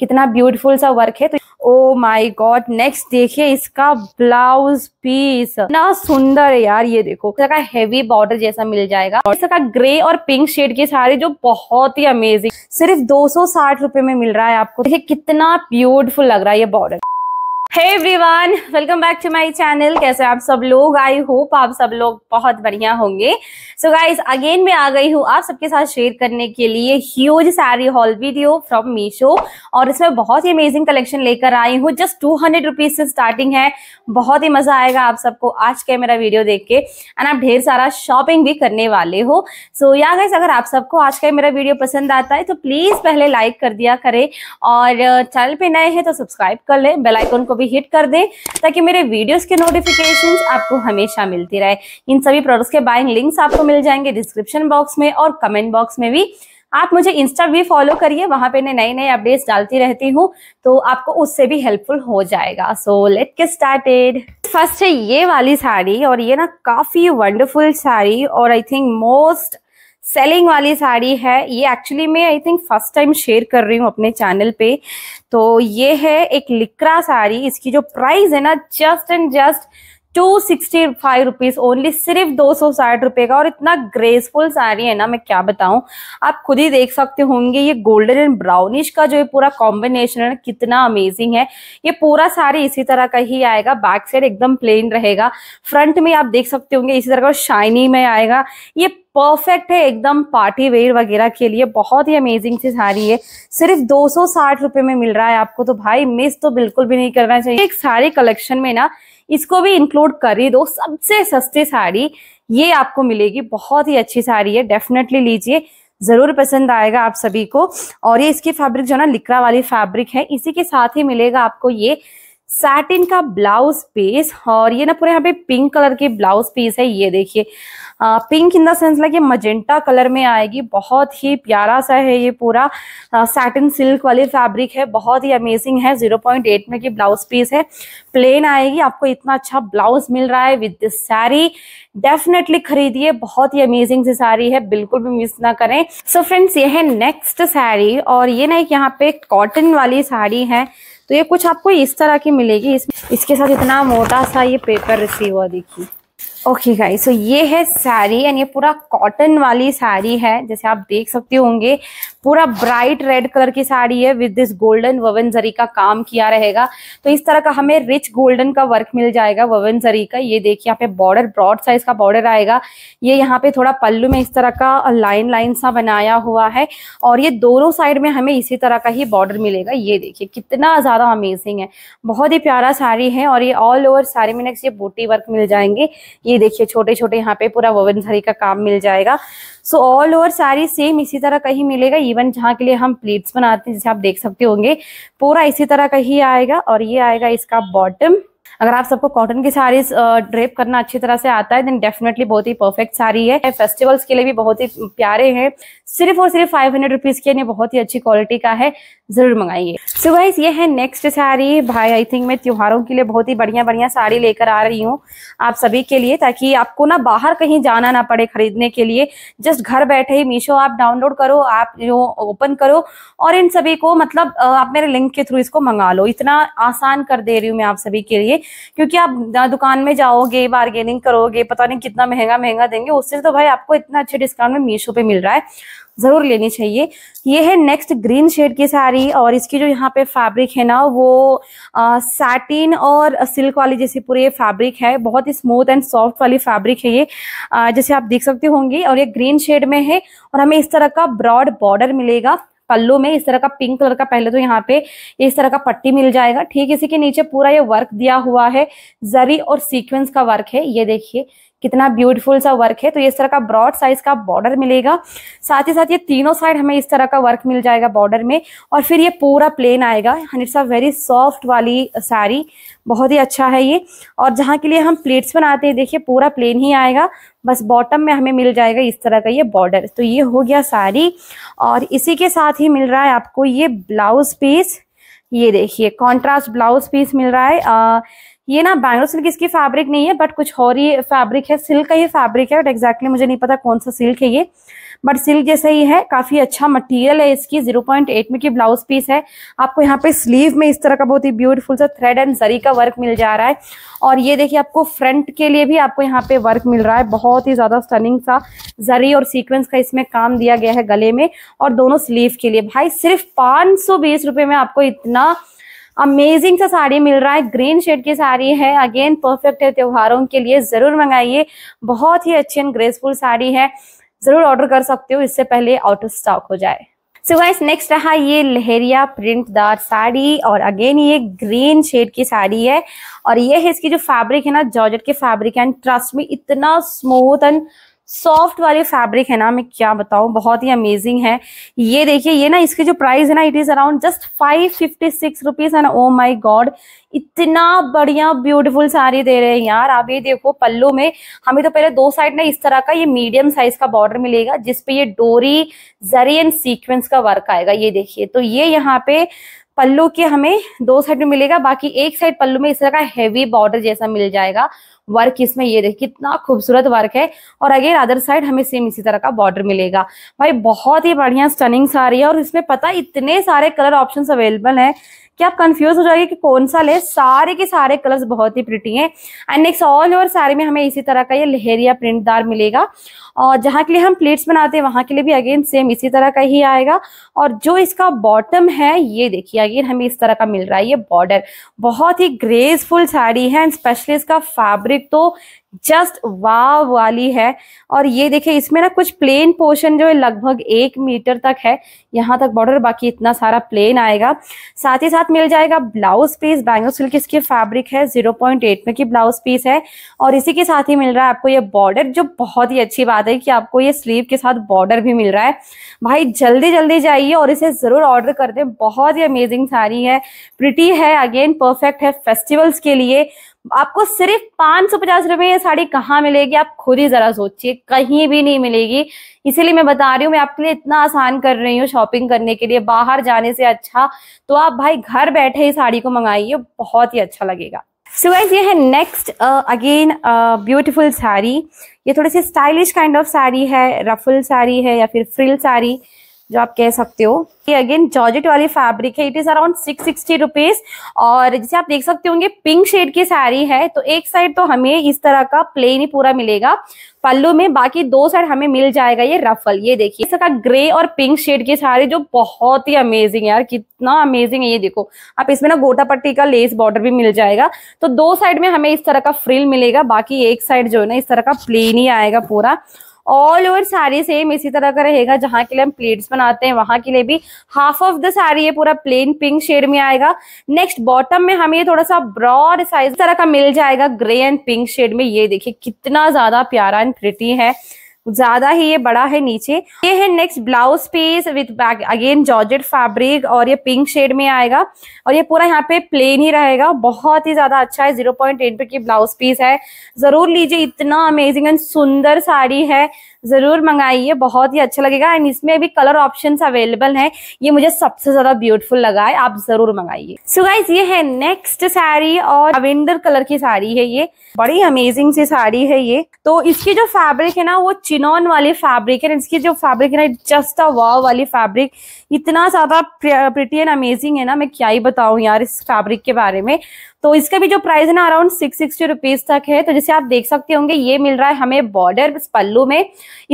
कितना ब्यूटीफुल सा वर्क है तो ओ माय गॉड नेक्स्ट देखिए इसका ब्लाउज पीस ना सुंदर है यार ये देखो इसका हेवी बॉर्डर जैसा मिल जाएगा और इसका ग्रे और पिंक शेड की साड़ी जो बहुत ही अमेजिंग सिर्फ दो सौ में मिल रहा है आपको देखिए कितना ब्यूटीफुल लग रहा है ये border hey everyone welcome back to my channel कैसे आप सब लोग आई होप आप सब लोग बहुत बढ़िया होंगे सो गाइस अगेन मैं आ गई हूँ आप सबके साथ शेयर करने के लिए ह्यूज सारी हॉल वीडियो फ्रॉम मीशो और इसमें बहुत ही अमेजिंग कलेक्शन लेकर आई हूँ जस्ट टू हंड्रेड रुपीज से स्टार्टिंग है बहुत ही मजा आएगा आप सबको आज के मेरा वीडियो देख के एंड आप ढेर सारा शॉपिंग भी करने वाले हो सो या गाइस अगर आप सबको आज का मेरा वीडियो पसंद आता है तो प्लीज पहले लाइक कर दिया करे और चैनल पे नए हैं तो सब्सक्राइब कर ले बेलाइकोन को भी भी हिट कर दें ताकि मेरे वीडियोस के नोटिफिकेशन आपको हमेशा मिलती रहे इन सभी प्रोडक्ट्स के बाइंग लिंक्स आपको मिल जाएंगे डिस्क्रिप्शन बॉक्स में और कमेंट बॉक्स में भी आप मुझे इंस्टा भी फॉलो करिए वहां पे मैं नए नए अपडेट्स डालती रहती हूँ तो आपको उससे भी हेल्पफुल हो जाएगा so let's get started first है ये वाली साड़ी और ये ना काफी वंडरफुल साड़ी और आई थिंक मोस्ट सेलिंग वाली साड़ी है ये एक्चुअली मैं I think first time share कर रही हूँ अपने चैनल पे तो ये है एक लिक्रा साड़ी इसकी जो प्राइस है ना just and just two sixty five rupees only सिर्फ दो सौ साठ रुपए का और इतना ग्रेसफुल साड़ी है ना मैं क्या बताऊं आप खुद ही देख सकते होंगे ये गोल्डन एंड ब्राउनिश का जो ये पूरा कॉम्बिनेशन है कितना अमेजिंग है ये पूरा साड़ी इसी तरह का ही आएगा बैक साइड एकदम प्लेन रहेगा फ्रंट में आप देख सकते होंगे इसी तरह का शाइनी में आएगा ये परफेक्ट है एकदम पार्टी वेयर वगैरह के लिए बहुत ही अमेजिंग सी साड़ी है सिर्फ दो सौ में मिल रहा है आपको तो भाई मिस तो बिल्कुल भी नहीं करना चाहिए एक साड़ी कलेक्शन में ना इसको भी इंक्लूड कर ही दो सबसे सस्ती साड़ी ये आपको मिलेगी बहुत ही अच्छी साड़ी है डेफिनेटली लीजिए जरूर पसंद आएगा आप सभी को और ये इसकी फैब्रिक जो ना लिकरा वाली फैब्रिक है इसी के साथ ही मिलेगा आपको ये सैटिन का ब्लाउज पीस और ये ना पूरे यहाँ पे पिंक कलर के ब्लाउज पीस है ये देखिए pink in the sense like ये मजेंटा कलर में आएगी बहुत ही प्यारा सा है ये पूरा सैटिन सिल्क वाली फैब्रिक है बहुत ही अमेजिंग है 0.8 में की ब्लाउज पीस है प्लेन आएगी आपको इतना अच्छा ब्लाउज मिल रहा है विद दिस साड़ी डेफिनेटली खरीदिए बहुत ही अमेजिंग सी साड़ी है बिल्कुल भी मिस ना करें सो so फ्रेंड्स ये है नेक्स्ट साड़ी और ये ना एक यहाँ पे कॉटन वाली साड़ी है तो ये कुछ आपको इस तरह की मिलेगी इसके साथ इतना मोटा सा ये पेपर रिसीव हुआ देखिए ओके okay गाइस सो ये है साड़ी एंड ये पूरा कॉटन वाली साड़ी है जैसे आप देख सकते होंगे पूरा ब्राइट रेड कलर की साड़ी है with this golden woven zari का काम किया रहेगा तो इस तरह का हमें रिच गोल्डन का वर्क मिल जाएगा ववन जरी का ये देखिए यहाँ पे बॉर्डर ब्रॉड साइज का बॉर्डर आएगा ये यहाँ पे थोड़ा पल्लू में इस तरह का लाइन लाइन सा बनाया हुआ है और ये दोनों साइड में हमें इसी तरह का ही बॉर्डर मिलेगा ये देखिए कितना ज्यादा अमेजिंग है बहुत ही प्यारा साड़ी है और ये ऑल ओवर साड़ी में नेक्स्ट ये बूटी वर्क मिल जाएंगे ये ये देखिए छोटे छोटे यहाँ पे पूरा वोवन धरी का काम मिल जाएगा so all over sari same इसी तरह कहीं मिलेगा इवन जहाँ के लिए हम प्लेट्स बनाते हैं जैसे आप देख सकते होंगे पूरा इसी तरह कहीं आएगा और ये आएगा इसका बॉटम अगर आप सबको कॉटन की साड़ी ड्रेप करना अच्छी तरह से आता है देन डेफिनेटली बहुत ही परफेक्ट साड़ी है फेस्टिवल्स के लिए भी बहुत ही प्यारे हैं सिर्फ और सिर्फ फाइव हंड्रेड रुपीज के बहुत ही अच्छी क्वालिटी का है जरूर मंगाइए सो गाइस ये है नेक्स्ट साड़ी भाई आई थिंक मैं त्योहारों के लिए बहुत ही बढ़िया बढ़िया साड़ी लेकर आ रही हूँ आप सभी के लिए ताकि आपको ना बाहर कहीं जाना ना पड़े खरीदने के लिए जस्ट घर बैठे ही मीशो आप डाउनलोड करो आप जो ओपन करो और इन सभी को मतलब आप मेरे लिंक के थ्रू इसको मंगा लो इतना आसान कर दे रही हूँ मैं आप सभी के लिए क्योंकि आप दुकान में जाओगे बार्गेनिंग करोगे पता नहीं कितना महंगा महंगा देंगे उससे तो भाई आपको इतना अच्छे डिस्काउंट में मीशो पे मिल रहा है जरूर लेनी चाहिए ये है नेक्स्ट ग्रीन शेड की साड़ी और इसकी जो यहाँ पे फैब्रिक है ना वो सैटिन और सिल्क वाली जैसे पूरी ये फैब्रिक है बहुत ही स्मूथ एंड सॉफ्ट वाली फैब्रिक है ये जैसे आप देख सकते होंगे और ये ग्रीन शेड में है और हमें इस तरह का ब्रॉड बॉर्डर मिलेगा पल्लू में इस तरह का पिंक कलर का पहले तो यहाँ पे इस तरह का पट्टी मिल जाएगा ठीक इसी के नीचे पूरा ये वर्क दिया हुआ है जरी और सीक्वेंस का वर्क है ये देखिए कितना ब्यूटीफुल सा वर्क है तो इस तरह का ब्रॉड साइज का बॉर्डर मिलेगा साथ ही साथ ये तीनों साइड हमें इस तरह का वर्क मिल जाएगा बॉर्डर में और फिर ये पूरा प्लेन आएगा इट्स अ वेरी सॉफ्ट वाली साड़ी बहुत ही अच्छा है ये और जहाँ के लिए हम प्लेट्स बनाते हैं देखिए पूरा प्लेन ही आएगा बस बॉटम में हमें मिल जाएगा इस तरह का ये बॉर्डर तो ये हो गया साड़ी और इसी के साथ ही मिल रहा है आपको ये ब्लाउज पीस ये देखिए कॉन्ट्रास्ट ब्लाउज पीस मिल रहा है आ, ये ना बैंगलो सिल्क इसकी फैब्रिक नहीं है बट कुछ और ही फैब्रिक है सिल्क का ये फैब्रिक है बट एग्जैक्टली मुझे नहीं पता कौन सा सिल्क है ये बट सिल्क जैसा ही है काफी अच्छा मटेरियल है इसकी 0.8 में की ब्लाउज पीस है आपको यहाँ पे स्लीव में इस तरह का बहुत ही ब्यूटीफुल सा थ्रेड एंड जरी का वर्क मिल जा रहा है और ये देखिए आपको फ्रंट के लिए भी आपको यहाँ पे वर्क मिल रहा है बहुत ही ज्यादा स्टनिंग सा जरी और सीक्वेंस का इसमें काम दिया गया है गले में और दोनों स्लीव के लिए भाई सिर्फ पाँच सौ में आपको इतना अमेजिंग सा साड़ी मिल रहा है ग्रीन शेड की साड़ी है अगेन परफेक्ट है त्योहारों के लिए जरूर मंगाइए बहुत ही अच्छी एंड ग्रेसफुल साड़ी है जरूर ऑर्डर कर सकते हो इससे पहले आउट ऑफ स्टॉक हो जाए सो गाइस नेक्स्ट रहा ये लहरिया प्रिंटदार साड़ी और अगेन ये ग्रीन शेड की साड़ी है और ये है इसकी जो फैब्रिक है ना जॉर्जेट के फैब्रिक एंड ट्रस्ट में इतना स्मूथ एंड सॉफ्ट वाले फैब्रिक है ना मैं क्या बताऊं बहुत ही अमेजिंग है ये देखिए ये ना इसके जो प्राइस है ना it is around just five fifty six rupees है ना ओ माई गॉड इतना बढ़िया ब्यूटीफुल साड़ी दे रहे हैं यार आप ये देखो पल्लू में हमें तो पहले दो साइड ना इस तरह का ये मीडियम साइज का बॉर्डर मिलेगा जिसपे ये डोरी जरी सीक्वेंस का वर्क आएगा ये देखिए तो ये यहाँ पे पल्लू के हमें दो साइड में मिलेगा बाकी एक साइड पल्लू में इस तरह का हेवी बॉर्डर जैसा मिल जाएगा वर्क इसमें ये देखिए कितना खूबसूरत वर्क है और अगेन अदर साइड हमें सेम इसी तरह का बॉर्डर मिलेगा भाई बहुत ही बढ़िया स्टनिंग रही है और इसमें पता इतने सारे कलर ऑप्शन अवेलेबल है कि आप कंफ्यूज हो जाएंगे कि कौन सा ले सारे के सारे कलर्स बहुत ही प्रिटी हैं एंड नेक्स्ट ऑल ओवर सारे में हमें इसी तरह का ये लहरिया प्रिंटदार मिलेगा और जहाँ के लिए हम प्लेट्स बनाते हैं वहाँ के लिए भी अगेन सेम इसी तरह का ही आएगा और जो इसका बॉटम है ये देखिए अगेन हमें इस तरह का मिल रहा है ये बॉर्डर बहुत ही ग्रेसफुल साड़ी है एंड स्पेशली इसका फैब्रिक तो जस्ट वाव वाली है और ये देखिए इसमें ना कुछ प्लेन पोर्शन जो है लगभग एक मीटर तक है यहाँ तक बॉर्डर बाकी इतना सारा प्लेन आएगा साथ ही साथ मिल जाएगा ब्लाउज पीस बैंगल सिल्क इसकी फैब्रिक है जीरो पॉइंट एट में की ब्लाउज पीस है और इसी के साथ ही मिल रहा है आपको ये बॉर्डर जो बहुत ही अच्छी बात है कि आपको ये स्लीव के साथ बॉर्डर भी मिल रहा है भाई जल्दी जल्दी जाइए और इसे जरूर ऑर्डर कर दें बहुत ही अमेजिंग साड़ी है प्रिटी है अगेन परफेक्ट है फेस्टिवल्स के लिए आपको सिर्फ पांच सौ पचास रुपए ये साड़ी कहाँ मिलेगी आप खुद ही जरा सोचिए कहीं भी नहीं मिलेगी इसीलिए मैं बता रही हूँ मैं आपके लिए इतना आसान कर रही हूँ शॉपिंग करने के लिए बाहर जाने से अच्छा तो आप भाई घर बैठे ही साड़ी को मंगाइए बहुत ही अच्छा लगेगा सो so ये है नेक्स्ट अगेन ब्यूटिफुल साड़ी ये थोड़ी सी स्टाइलिश काइंड ऑफ साड़ी है रफुल साड़ी है या फिर फ्रिल साड़ी जो आप कह सकते हो ये अगेन जॉर्जेट वाली फैब्रिक है it is around six sixty rupees और जैसे आप देख सकते होंगे पिंक शेड की साड़ी है तो एक साइड तो हमें इस तरह का प्लेन ही पूरा मिलेगा पल्लू में बाकी दो साइड हमें मिल जाएगा ये रफल ये देखिए इस तरह ग्रे और पिंक शेड की साड़ी जो बहुत ही अमेजिंग है यार कितना अमेजिंग है ये देखो आप इसमें ना गोटा पट्टी का लेस बॉर्डर भी मिल जाएगा तो दो साइड में हमें इस तरह का फ्रिल मिलेगा बाकी एक साइड जो है ना इस तरह का प्लेन ही आएगा पूरा ऑल ओवर साड़ी सेम इसी तरह का रहेगा जहां के लिए हम प्लेट्स बनाते हैं वहां के लिए भी हाफ ऑफ द साड़ी ये पूरा प्लेन पिंक शेड में आएगा नेक्स्ट बॉटम में हमें थोड़ा सा ब्रॉड साइज तरह का मिल जाएगा ग्रे एंड पिंक शेड में ये देखिए कितना ज्यादा प्यारा एंड प्रिटी है ज्यादा ही ये बड़ा है नीचे ये है next blouse piece with back again georgette fabric और ये पिंक शेड में आएगा और ये पूरा यहाँ पे प्लेन ही रहेगा बहुत ही ज्यादा अच्छा है जीरो पॉइंट एट की ब्लाउज पीस है जरूर लीजिए इतना अमेजिंग एंड सुंदर साड़ी है जरूर मंगाइए बहुत ही अच्छा लगेगा एंड इसमें भी कलर ऑप्शन अवेलेबल है ये मुझे सबसे ज्यादा ब्यूटीफुल लगा है आप जरूर मंगाइए सो गाइज ये है नेक्स्ट साड़ी और अविंदर कलर की साड़ी है ये बड़ी अमेजिंग सी साड़ी है ये तो इसकी जो फैब्रिक है ना वो चिनोन वाली फैब्रिक है इसकी जो फैब्रिक है ना जस्ट अ वाली फैब्रिक इतना ज्यादा प्रिटी एंड अमेजिंग है ना मैं क्या ही बताऊँ यार इस फैब्रिक के बारे में तो इसका भी जो प्राइस है ना अराउंड सिक्स सिक्सटी रुपीज तक है तो जैसे आप देख सकते होंगे ये मिल रहा है हमें बॉर्डर पल्लू में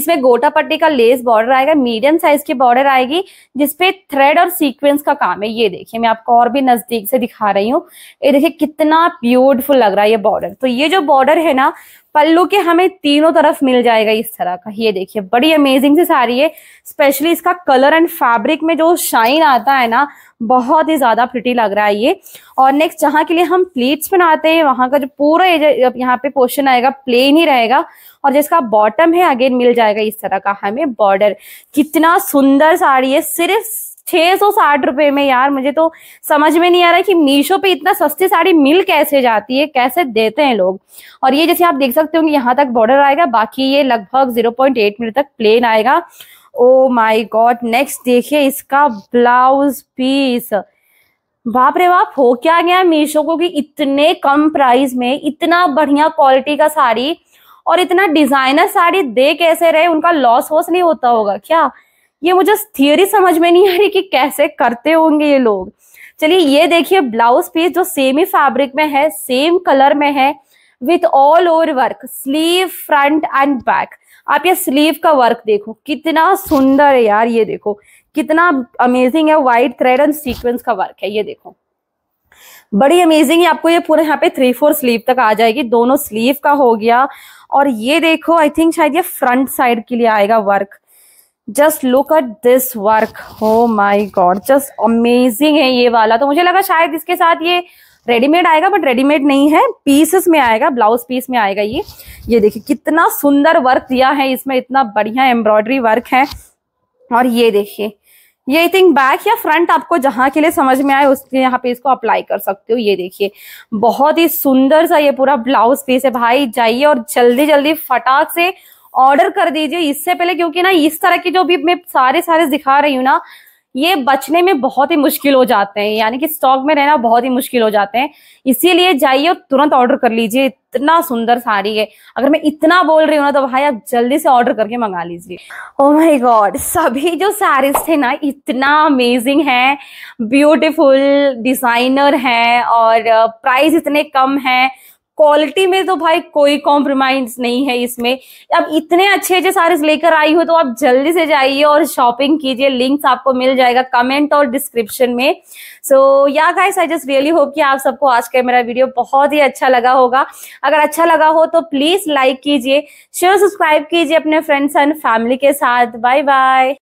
इसमें गोटा पट्टी का लेस बॉर्डर आएगा मीडियम साइज की बॉर्डर आएगी जिसपे थ्रेड और सीक्वेंस का काम है ये देखिए मैं आपको और भी नजदीक से दिखा रही हूँ ये देखिये कितना ब्यूटिफुल लग रहा है ये बॉर्डर तो ये जो बॉर्डर है ना पल्लू के हमें तीनों तरफ मिल जाएगा इस तरह का ये देखिए बड़ी अमेजिंग सी साड़ी है स्पेशली इसका कलर एंड फैब्रिक में जो शाइन आता है ना बहुत ही ज्यादा प्रिटी लग रहा है ये और नेक्स्ट जहां के लिए हम हम प्लेट्स बनाते हैं वहां का जो पूरा यहाँ पे पोर्शन आएगा प्लेन ही रहेगा और जिसका बॉटम है अगेन मिल जाएगा इस तरह का हमें बॉर्डर कितना सुंदर साड़ी है सिर्फ छह सौ साठ रुपए में यार मुझे तो समझ में नहीं आ रहा कि मीशो पे इतना सस्ती साड़ी मिल कैसे जाती है कैसे देते हैं लोग और ये जैसे आप देख सकते होंगे यहाँ तक बॉर्डर आएगा बाकी ये लगभग जीरो पॉइंट एट मीटर तक प्लेन आएगा ओ माई गॉड नेक्स्ट देखिए इसका ब्लाउज पीस बाप रे बाप हो क्या गया मीशो को कि इतने कम प्राइस में इतना बढ़िया क्वालिटी का साड़ी और इतना डिजाइनर साड़ी दे कैसे रहे उनका लॉस वॉस नहीं होता होगा क्या ये मुझे थियोरी समझ में नहीं आ रही कि कैसे करते होंगे ये लोग चलिए ये देखिए ब्लाउज पीस जो सेम ही फैब्रिक में है सेम कलर में है with all over work sleeve front and back आप ये स्लीव का वर्क देखो कितना सुंदर है यार ये देखो कितना अमेजिंग है व्हाइट थ्रेड एंड सीक्वेंस का वर्क है ये देखो बड़ी अमेजिंग है आपको ये पूरे यहाँ पे थ्री फोर स्लीव तक आ जाएगी दोनों स्लीव का हो गया और ये देखो आई थिंक शायद ये फ्रंट साइड के लिए आएगा work just look at this work oh my God just amazing है ये वाला तो मुझे लगा शायद इसके साथ ये रेडीमेड आएगा बट रेडीमेड नहीं है पीसेस में आएगा ब्लाउज पीस में आएगा ये ये देखिए कितना सुंदर वर्क दिया है इसमें इतना बढ़िया एम्ब्रॉयडरी वर्क है और ये देखिए ये आई थिंक बैक या फ्रंट आपको जहां के लिए समझ में आए उसके यहाँ पे इसको अप्लाई कर सकते हो ये देखिए बहुत ही सुंदर सा ये पूरा ब्लाउज पीस है भाई जाइए और जल्दी जल्दी फटाक से ऑर्डर कर दीजिए इससे पहले क्योंकि ना इस तरह की जो भी मैं सारे सारे दिखा रही हूँ ना ये बचने में बहुत ही मुश्किल हो जाते हैं यानी कि स्टॉक में रहना बहुत ही मुश्किल हो जाते हैं इसीलिए जाइए और तुरंत ऑर्डर कर लीजिए इतना सुंदर साड़ी है अगर मैं इतना बोल रही हूँ ना तो भाई आप जल्दी से ऑर्डर करके मंगा लीजिए ओ माय गॉड सभी जो साड़ीज थे ना इतना अमेजिंग है ब्यूटिफुल डिजाइनर है और प्राइस uh, इतने कम है क्वालिटी में तो भाई कोई कॉम्प्रोमाइज नहीं है इसमें अब इतने अच्छे अच्छे सारे लेकर आई हो तो आप जल्दी से जाइए और शॉपिंग कीजिए लिंक्स आपको मिल जाएगा कमेंट और डिस्क्रिप्शन में so yeah guys I just really hope कि आप सबको आज का मेरा वीडियो बहुत ही अच्छा लगा होगा अगर अच्छा लगा हो तो प्लीज लाइक कीजिए शेयर सब्सक्राइब कीजिए अपने फ्रेंड्स एंड फैमिली के साथ बाय बाय